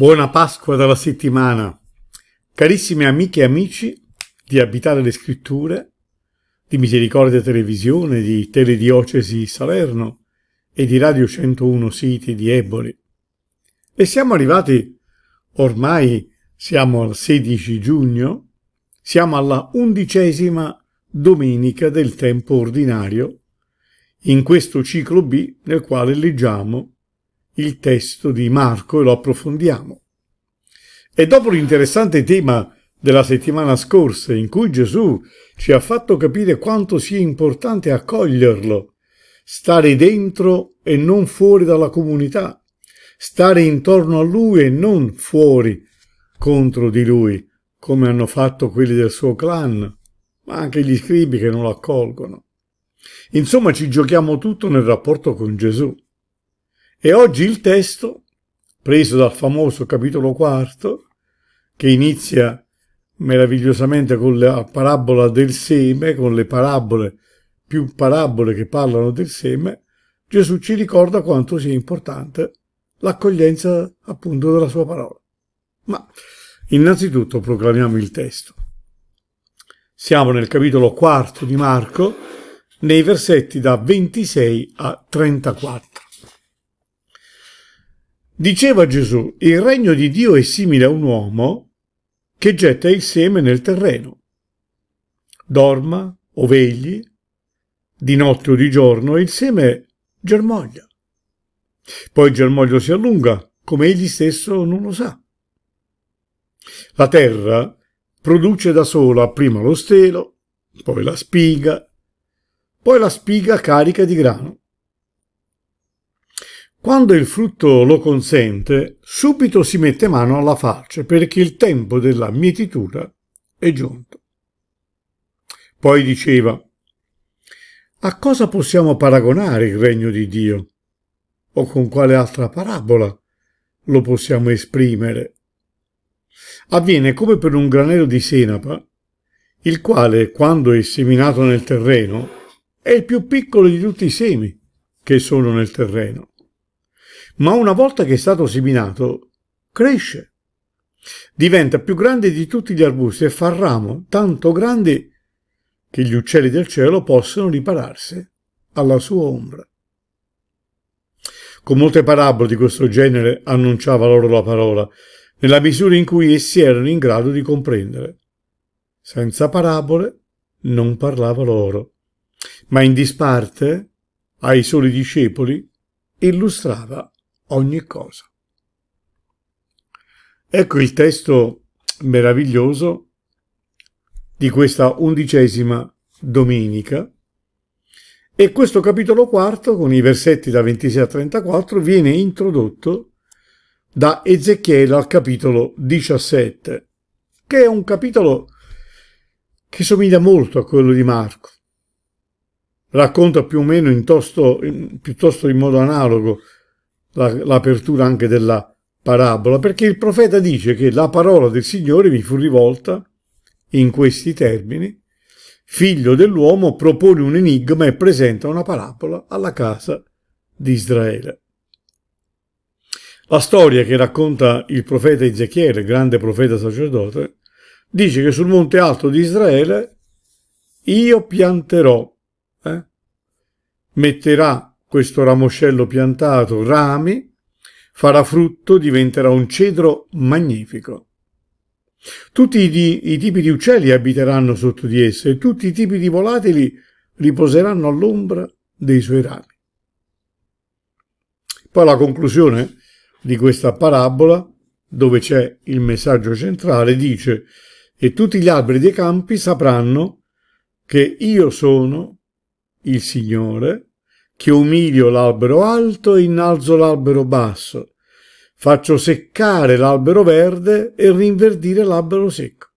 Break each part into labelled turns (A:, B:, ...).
A: Buona Pasqua della settimana. Carissime amiche e amici di Abitare le Scritture, di Misericordia Televisione, di Telediocesi Salerno e di Radio 101 Siti di Eboli. E siamo arrivati, ormai siamo al 16 giugno, siamo alla undicesima domenica del tempo ordinario, in questo ciclo B nel quale leggiamo il testo di Marco e lo approfondiamo. E dopo l'interessante tema della settimana scorsa in cui Gesù ci ha fatto capire quanto sia importante accoglierlo, stare dentro e non fuori dalla comunità, stare intorno a lui e non fuori contro di lui, come hanno fatto quelli del suo clan, ma anche gli scribi che non lo accolgono. Insomma, ci giochiamo tutto nel rapporto con Gesù. E oggi il testo, preso dal famoso capitolo quarto, che inizia meravigliosamente con la parabola del seme, con le parabole, più parabole che parlano del seme, Gesù ci ricorda quanto sia importante l'accoglienza appunto della sua parola. Ma innanzitutto proclamiamo il testo. Siamo nel capitolo quarto di Marco, nei versetti da 26 a 34. Diceva Gesù, il regno di Dio è simile a un uomo che getta il seme nel terreno. Dorma o vegli, di notte o di giorno, il seme germoglia. Poi il germoglio si allunga, come egli stesso non lo sa. La terra produce da sola prima lo stelo, poi la spiga, poi la spiga carica di grano. Quando il frutto lo consente, subito si mette mano alla falce perché il tempo della mietitura è giunto. Poi diceva, a cosa possiamo paragonare il regno di Dio? O con quale altra parabola lo possiamo esprimere? Avviene come per un granello di senapa, il quale, quando è seminato nel terreno, è il più piccolo di tutti i semi che sono nel terreno ma una volta che è stato seminato, cresce. Diventa più grande di tutti gli arbusti e fa ramo tanto grande che gli uccelli del cielo possono ripararsi alla sua ombra. Con molte parabole di questo genere annunciava loro la parola, nella misura in cui essi erano in grado di comprendere. Senza parabole non parlava loro, ma in disparte, ai soli discepoli, illustrava ogni cosa. Ecco il testo meraviglioso di questa undicesima domenica e questo capitolo quarto con i versetti da 26 a 34 viene introdotto da Ezechiele al capitolo 17 che è un capitolo che somiglia molto a quello di Marco racconta più o meno in tosto, in, piuttosto in modo analogo l'apertura anche della parabola, perché il profeta dice che la parola del Signore mi fu rivolta in questi termini, figlio dell'uomo propone un enigma e presenta una parabola alla casa di Israele. La storia che racconta il profeta Ezechiele, grande profeta sacerdote, dice che sul monte alto di Israele io pianterò, eh, metterà questo ramoscello piantato rami, farà frutto, diventerà un cedro magnifico. Tutti i, i tipi di uccelli abiteranno sotto di essa e tutti i tipi di volatili riposeranno all'ombra dei suoi rami. Poi la conclusione di questa parabola, dove c'è il messaggio centrale, dice e tutti gli alberi dei campi sapranno che io sono il Signore che umilio l'albero alto e innalzo l'albero basso, faccio seccare l'albero verde e rinverdire l'albero secco.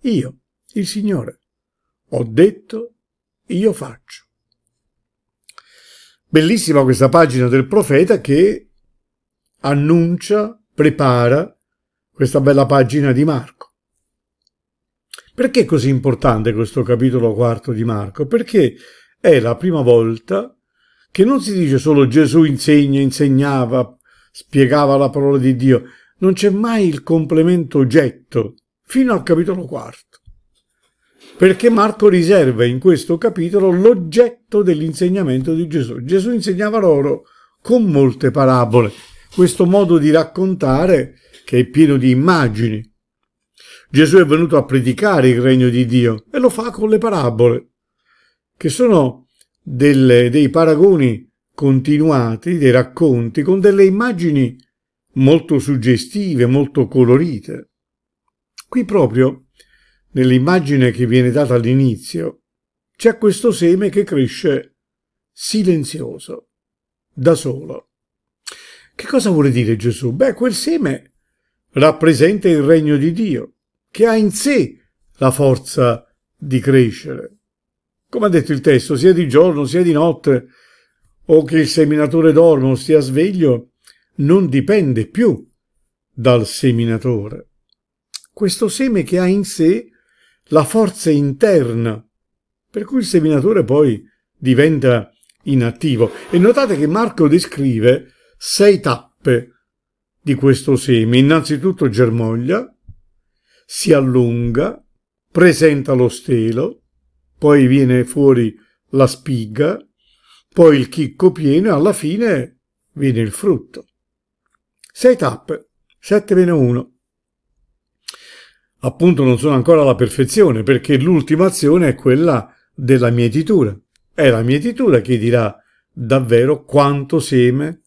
A: Io, il Signore, ho detto, io faccio. Bellissima questa pagina del profeta che annuncia, prepara questa bella pagina di Marco. Perché è così importante questo capitolo quarto di Marco? Perché è la prima volta che che non si dice solo Gesù insegna, insegnava, spiegava la parola di Dio, non c'è mai il complemento oggetto, fino al capitolo quarto. Perché Marco riserva in questo capitolo l'oggetto dell'insegnamento di Gesù. Gesù insegnava loro con molte parabole, questo modo di raccontare che è pieno di immagini. Gesù è venuto a predicare il regno di Dio e lo fa con le parabole, che sono delle, dei paragoni continuati, dei racconti, con delle immagini molto suggestive, molto colorite. Qui proprio, nell'immagine che viene data all'inizio, c'è questo seme che cresce silenzioso, da solo. Che cosa vuole dire Gesù? Beh, quel seme rappresenta il regno di Dio, che ha in sé la forza di crescere. Come ha detto il testo, sia di giorno sia di notte, o che il seminatore dorme o stia sveglio, non dipende più dal seminatore. Questo seme che ha in sé la forza interna, per cui il seminatore poi diventa inattivo. E notate che Marco descrive sei tappe di questo seme. Innanzitutto germoglia, si allunga, presenta lo stelo, poi viene fuori la spiga, poi il chicco pieno e alla fine viene il frutto. Sei tappe, 7 meno 1. Appunto non sono ancora alla perfezione perché l'ultima azione è quella della mietitura. È la mietitura che dirà davvero quanto seme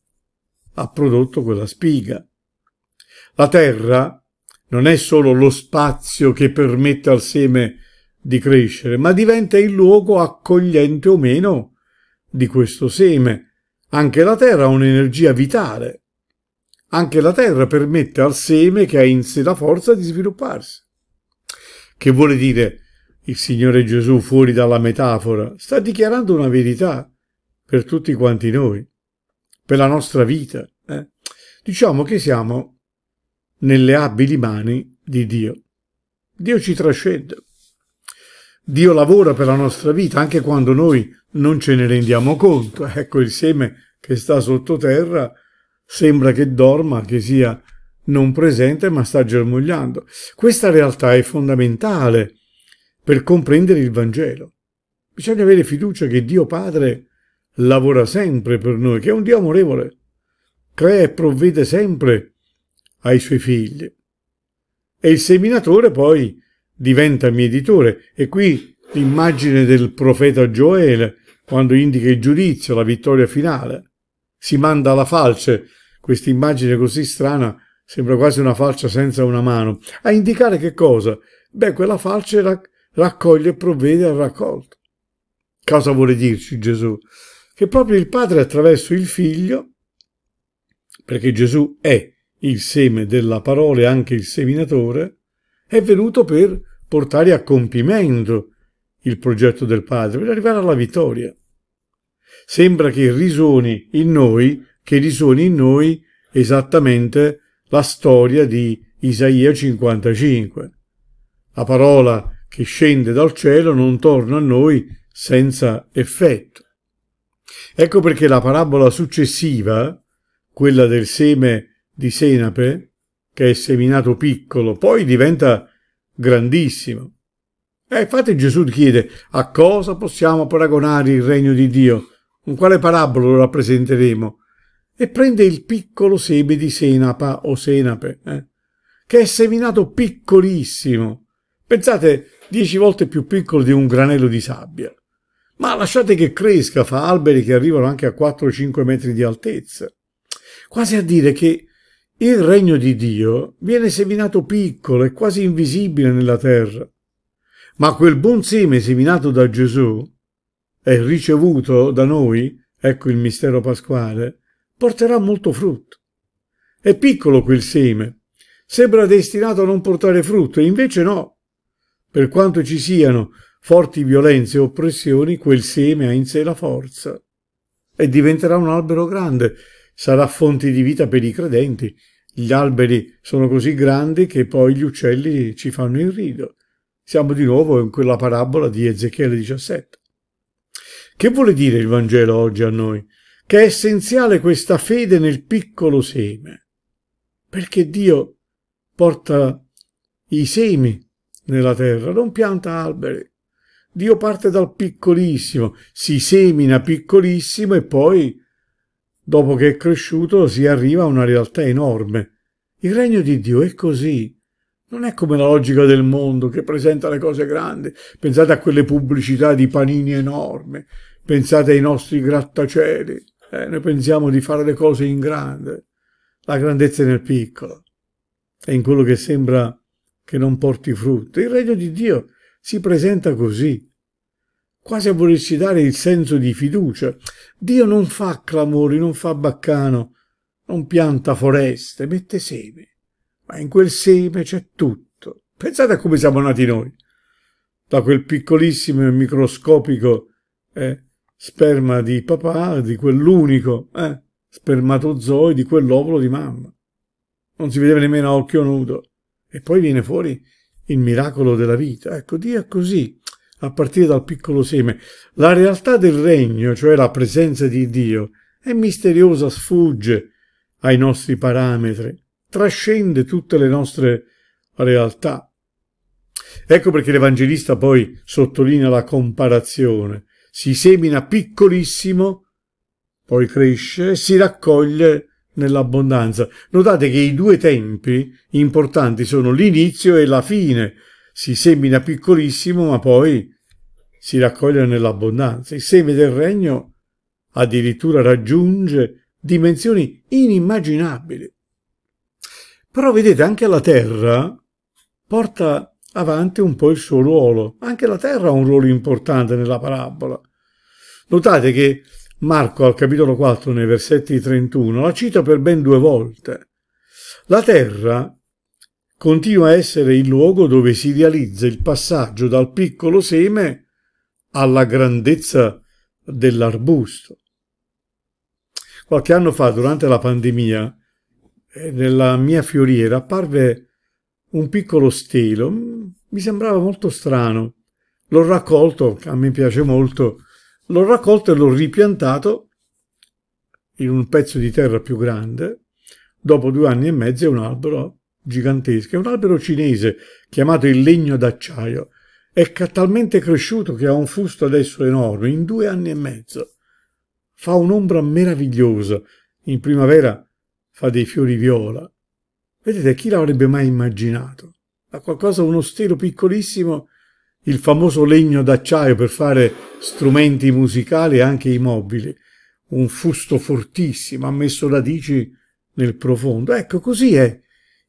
A: ha prodotto quella spiga. La terra non è solo lo spazio che permette al seme di di crescere, ma diventa il luogo accogliente o meno di questo seme. Anche la terra ha un'energia vitale. Anche la terra permette al seme che ha in sé la forza di svilupparsi. Che vuole dire il Signore Gesù fuori dalla metafora sta dichiarando una verità per tutti quanti noi, per la nostra vita. Eh? Diciamo che siamo nelle abili mani di Dio. Dio ci trascende. Dio lavora per la nostra vita anche quando noi non ce ne rendiamo conto. Ecco il seme che sta sottoterra sembra che dorma, che sia non presente, ma sta germogliando. Questa realtà è fondamentale per comprendere il Vangelo. Bisogna avere fiducia che Dio Padre lavora sempre per noi, che è un Dio amorevole, crea e provvede sempre ai suoi figli. E il seminatore poi diventami editore. E qui l'immagine del profeta Gioele quando indica il giudizio, la vittoria finale. Si manda alla falce questa immagine così strana, sembra quasi una falce senza una mano, a indicare che cosa? Beh, quella falce rac- raccoglie e provvede al raccolto. Cosa vuole dirci Gesù? Che proprio il Padre attraverso il Figlio, perché Gesù è il seme della parola e anche il seminatore, è venuto per portare a compimento il progetto del Padre per arrivare alla vittoria. Sembra che risuoni in noi, che risoni in noi esattamente la storia di Isaia 55. La parola che scende dal cielo non torna a noi senza effetto. Ecco perché la parabola successiva, quella del seme di senape, che è seminato piccolo, poi diventa grandissimo. E infatti Gesù chiede a cosa possiamo paragonare il regno di Dio, con quale parabola lo rappresenteremo, e prende il piccolo seme di senapa o senape, eh, che è seminato piccolissimo. Pensate, dieci volte più piccolo di un granello di sabbia. Ma lasciate che cresca, fa alberi che arrivano anche a 4-5 metri di altezza. Quasi a dire che il regno di Dio viene seminato piccolo e quasi invisibile nella terra, ma quel buon seme seminato da Gesù e ricevuto da noi, ecco il mistero pasquale, porterà molto frutto. È piccolo quel seme, sembra destinato a non portare frutto, e invece no. Per quanto ci siano forti violenze e oppressioni, quel seme ha in sé la forza e diventerà un albero grande, sarà fonte di vita per i credenti gli alberi sono così grandi che poi gli uccelli ci fanno il rido. Siamo di nuovo in quella parabola di Ezechiele 17. Che vuole dire il Vangelo oggi a noi? Che è essenziale questa fede nel piccolo seme, perché Dio porta i semi nella terra, non pianta alberi. Dio parte dal piccolissimo, si semina piccolissimo e poi Dopo che è cresciuto si arriva a una realtà enorme. Il regno di Dio è così. Non è come la logica del mondo che presenta le cose grandi. Pensate a quelle pubblicità di panini enormi. Pensate ai nostri grattacieli. Eh, noi pensiamo di fare le cose in grande. La grandezza è nel piccolo. È in quello che sembra che non porti frutto. Il regno di Dio si presenta così. Quasi a volersi dare il senso di fiducia. Dio non fa clamori, non fa baccano, non pianta foreste, mette seme. Ma in quel seme c'è tutto. Pensate a come siamo nati noi. Da quel piccolissimo e microscopico eh, sperma di papà, di quell'unico eh, spermatozoi, di quell'ovulo di mamma. Non si vedeva nemmeno a occhio nudo. E poi viene fuori il miracolo della vita. Ecco, Dio è così a partire dal piccolo seme. La realtà del regno, cioè la presenza di Dio, è misteriosa, sfugge ai nostri parametri, trascende tutte le nostre realtà. Ecco perché l'Evangelista poi sottolinea la comparazione. Si semina piccolissimo, poi cresce e si raccoglie nell'abbondanza. Notate che i due tempi importanti sono l'inizio e la fine si semina piccolissimo, ma poi si raccoglie nell'abbondanza. Il seme del regno addirittura raggiunge dimensioni inimmaginabili. Però vedete, anche la terra porta avanti un po' il suo ruolo. Anche la terra ha un ruolo importante nella parabola. Notate che Marco al capitolo 4 nei versetti 31 la cita per ben due volte. La terra continua a essere il luogo dove si realizza il passaggio dal piccolo seme alla grandezza dell'arbusto. Qualche anno fa, durante la pandemia, eh, nella mia fioriera apparve un piccolo stelo, mi sembrava molto strano. L'ho raccolto, a me piace molto, l'ho raccolto e l'ho ripiantato in un pezzo di terra più grande. Dopo due anni e mezzo è un albero gigantesca, è un albero cinese chiamato il legno d'acciaio, è talmente cresciuto che ha un fusto adesso enorme, in due anni e mezzo. Fa un'ombra meravigliosa, in primavera fa dei fiori viola. Vedete, chi l'avrebbe mai immaginato? Da qualcosa, uno stelo piccolissimo, il famoso legno d'acciaio per fare strumenti musicali e anche i mobili. Un fusto fortissimo, ha messo radici nel profondo. Ecco, così è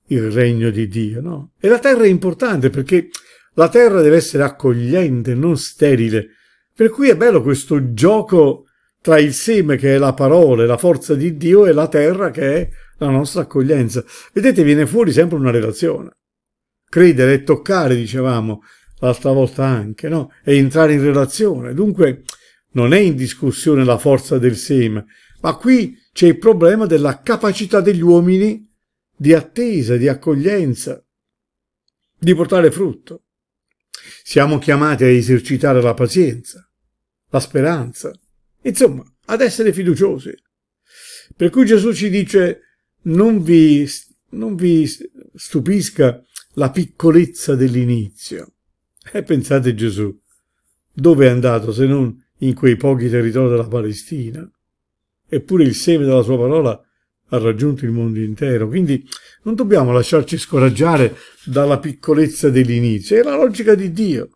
A: il regno di Dio, no? E la terra è importante perché la terra deve essere accogliente, non sterile. Per cui è bello questo gioco tra il seme che è la parola e la forza di Dio e la terra che è la nostra accoglienza. Vedete, viene fuori sempre una relazione. Credere e toccare, dicevamo l'altra volta anche, no? E entrare in relazione. Dunque, non è in discussione la forza del seme, ma qui c'è il problema della capacità degli uomini di attesa, di accoglienza, di portare frutto. Siamo chiamati a esercitare la pazienza, la speranza, insomma, ad essere fiduciosi. Per cui Gesù ci dice non vi, non vi stupisca la piccolezza dell'inizio. E pensate Gesù, dove è andato se non in quei pochi territori della Palestina? Eppure il seme della sua parola ha raggiunto il mondo intero. Quindi non dobbiamo lasciarci scoraggiare dalla piccolezza dell'inizio, è la logica di Dio.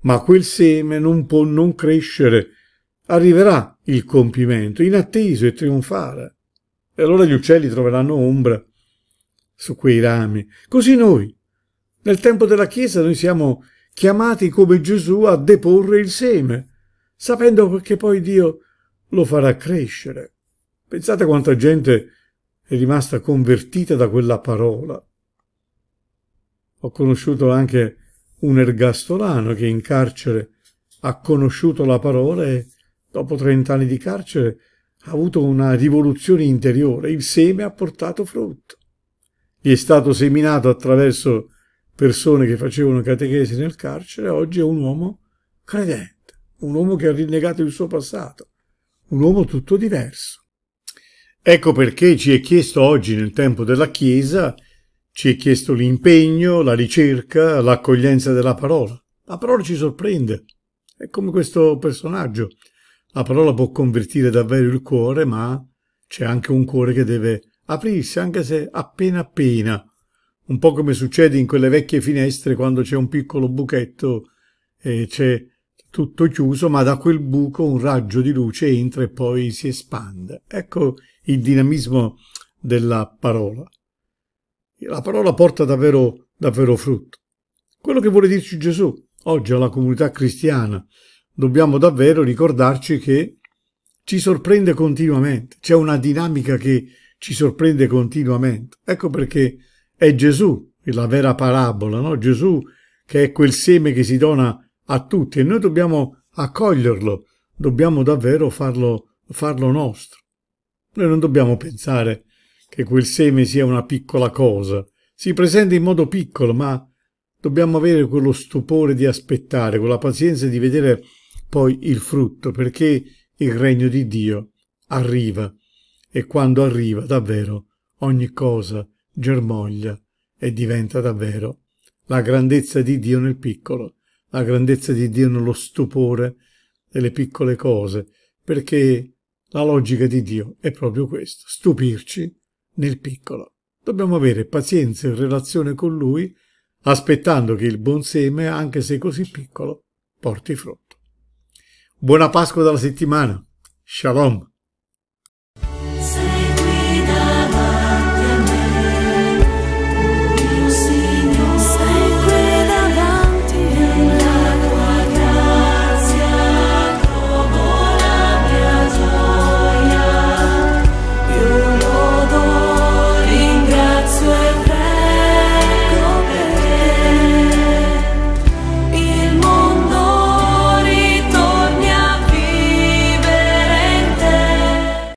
A: Ma quel seme non può non crescere. Arriverà il compimento, inatteso e trionfale. E allora gli uccelli troveranno ombra su quei rami. Così noi, nel tempo della Chiesa, noi siamo chiamati come Gesù a deporre il seme, sapendo che poi Dio lo farà crescere. Pensate quanta gente è rimasta convertita da quella parola. Ho conosciuto anche un ergastolano che in carcere ha conosciuto la parola e dopo trent'anni di carcere ha avuto una rivoluzione interiore. Il seme ha portato frutto. Gli è stato seminato attraverso persone che facevano catechesi nel carcere, oggi è un uomo credente, un uomo che ha rinnegato il suo passato, un uomo tutto diverso. Ecco perché ci è chiesto oggi nel tempo della Chiesa, ci è chiesto l'impegno, la ricerca, l'accoglienza della parola. La parola ci sorprende, è come questo personaggio. La parola può convertire davvero il cuore, ma c'è anche un cuore che deve aprirsi, anche se appena appena, un po' come succede in quelle vecchie finestre quando c'è un piccolo buchetto e c'è tutto chiuso, ma da quel buco un raggio di luce entra e poi si espande. Ecco il dinamismo della parola. La parola porta davvero, davvero frutto. Quello che vuole dirci Gesù oggi alla comunità cristiana, dobbiamo davvero ricordarci che ci sorprende continuamente, c'è una dinamica che ci sorprende continuamente. Ecco perché è Gesù la vera parabola, no? Gesù che è quel seme che si dona a tutti e noi dobbiamo accoglierlo, dobbiamo davvero farlo, farlo nostro. Noi non dobbiamo pensare che quel seme sia una piccola cosa, si presenta in modo piccolo, ma dobbiamo avere quello stupore di aspettare, quella pazienza di vedere poi il frutto, perché il regno di Dio arriva e quando arriva davvero ogni cosa germoglia e diventa davvero la grandezza di Dio nel piccolo la grandezza di Dio nello stupore delle piccole cose, perché la logica di Dio è proprio questo, stupirci nel piccolo. Dobbiamo avere pazienza in relazione con Lui, aspettando che il buon seme, anche se così piccolo, porti frutto. Buona Pasqua della settimana. Shalom.